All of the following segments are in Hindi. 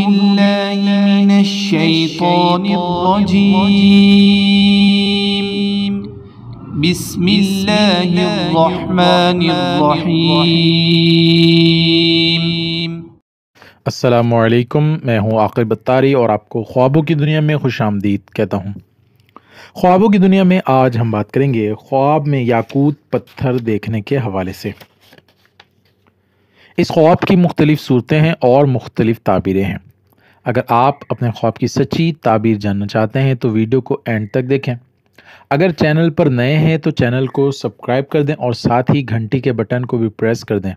بالله من الشيطان الرجيم بسم الله الرحمن الرحيم असलकम मैं हूँ आकिर बत्तारी और आपको ख्वाबों की दुनिया में खुश आमदीद कहता हूँ ख्वाबों की दुनिया में आज हम बात करेंगे ख्वाब में याकूत पत्थर देखने के हवाले से इस ख्वाब की मुख्तलिफ़ सूरतें हैं और मुख्तलिफ़ ताबीरें हैं अगर आप अपने ख्वाब की सच्ची ताबीर जानना चाहते हैं तो वीडियो को एंड तक देखें अगर चैनल पर नए हैं तो चैनल को सब्सक्राइब कर दें और साथ ही घंटी के बटन को भी प्रेस कर दें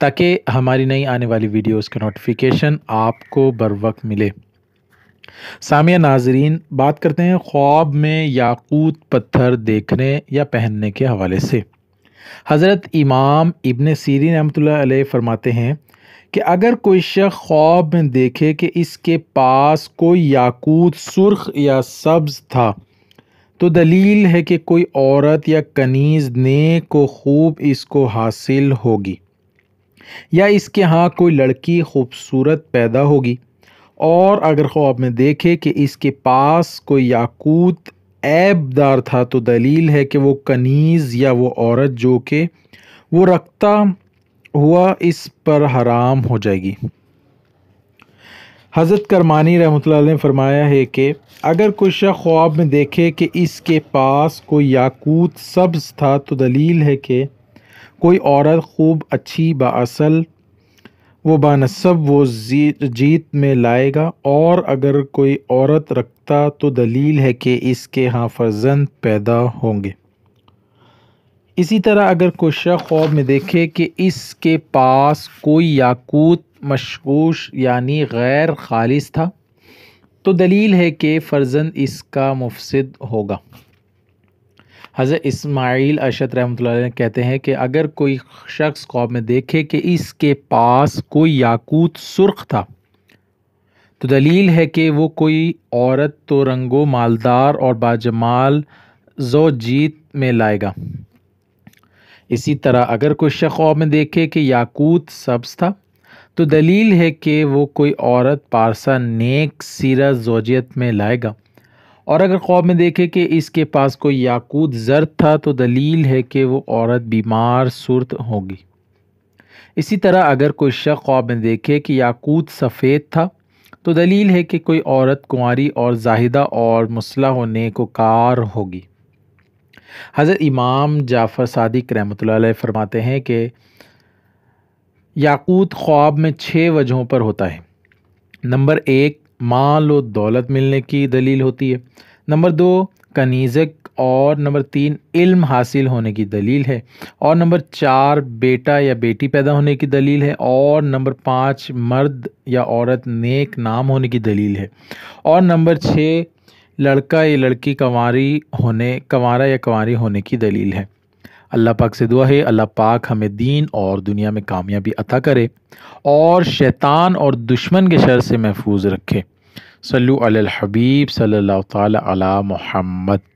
ताकि हमारी नई आने वाली वीडियोस का नोटिफिकेशन आपको बर वक्त मिले सामिया नाजरीन बात करते हैं ख्वाब में याकूत पत्थर देखने या पहनने के हवाले से हज़रत इमाम इबन सीरीन रहमत फरमाते हैं कि अगर कोई शख्स ख्वाब में देखे कि इसके पास कोई याकूत सुर्ख या सब्ज़ था तो दलील है कि कोई औरत या कनीज़ ने को खूब इसको हासिल होगी या इसके यहाँ कोई लड़की खूबसूरत पैदा होगी और अगर ख्वाब में देखे कि इसके पास कोई याकूत ऐबदार था तो दलील है कि वो कनीज़ या वो औरत जो कि वो रखता हुआ इस पर हराम हो जाएगी हज़रत करमानी रहमत ने फरमाया है कि अगर कोई शख ख्वाब में देखे कि इसके पास कोई याकूत सब्ज़ था तो दलील है कि कोई औरत खूब अच्छी बासल वो बानसब वो जीत में लाएगा और अगर कोई औरत रखता तो दलील है कि इसके यहाँ फर्जंद पैदा होंगे इसी तरह अगर कोई शख ख्वाब में देखे कि इसके पास कोई याकूत मशकूश यानी गैर ख़ालिश था तो दलील है कि फ़र्जंद इसका मुफसद होगा हज़रत इस्माइल अरशद रहमत कहते हैं कि अगर कोई शख्स ख्वाब में देखे कि इसके पास कोई याकूत सुर्ख था तो दलील है कि वो कोई औरत तो रंगो मालदार और बाजमाल जो जीत में लाएगा इसी तरह अगर कोई शख्स में देखे कि याकूत सब्ज़ था तो दलील है कि वो कोई औरत पारसा नेक सीरा जोजियत में लाएगा और अगर ख्वाब में देखे कि इसके पास कोई याकूत जर्द था तो दलील है कि वो औरत बीमार सुरत होगी इसी तरह अगर कोई शक ख्वाब में देखे कि याकूत सफ़ेद था तो दलील है कि कोई औरत कुंवारी और जाहिदा और मुसलह होने को कार होगी हज़रत इमाम जाफ़र सादिक रहमत फ़रमाते हैं कि याकूत ख्वाब में छः वजहों पर होता है नंबर एक माल और दौलत मिलने की दलील होती है नंबर दो कनीज़क और नंबर तीन इल्म हासिल होने की दलील है और नंबर चार बेटा या बेटी पैदा होने की दलील है और नंबर पाँच मर्द या औरत नेक नाम होने की दलील है और नंबर छः लड़का या लड़की कंवारी होने कंवारा या कंवारी होने की दलील है अल्लाह पाक से दुआ है अल्लाह पाक हमें दीन और दुनिया में कामयाबी अता करे और शैतान और दुश्मन के शर से महफूज रखे सल्लु अल हबीब सल्लल्लाहु ताला अला मोहम्मद